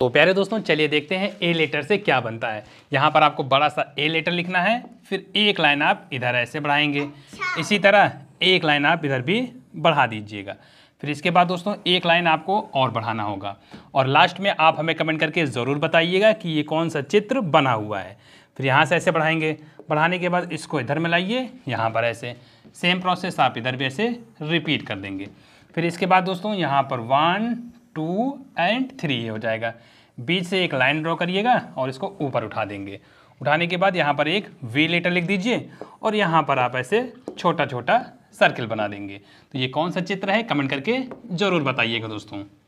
तो प्यारे दोस्तों चलिए देखते हैं ए लेटर से क्या बनता है यहाँ पर आपको बड़ा सा ए लेटर लिखना है फिर एक लाइन आप इधर ऐसे बढ़ाएंगे अच्छा। इसी तरह एक लाइन आप इधर भी बढ़ा दीजिएगा फिर इसके बाद दोस्तों एक लाइन आपको और बढ़ाना होगा और लास्ट में आप हमें कमेंट करके ज़रूर बताइएगा कि ये कौन सा चित्र बना हुआ है फिर यहाँ से ऐसे बढ़ाएंगे बढ़ाने के बाद इसको इधर में लाइए यहाँ पर ऐसे सेम प्रोसेस आप इधर भी ऐसे रिपीट कर देंगे फिर इसके बाद दोस्तों यहाँ पर वन टू एंड थ्री हो जाएगा बीच से एक लाइन ड्रॉ करिएगा और इसको ऊपर उठा देंगे उठाने के बाद यहाँ पर एक वी लेटर लिख दीजिए और यहाँ पर आप ऐसे छोटा छोटा सर्किल बना देंगे तो ये कौन सा चित्र है कमेंट करके ज़रूर बताइएगा दोस्तों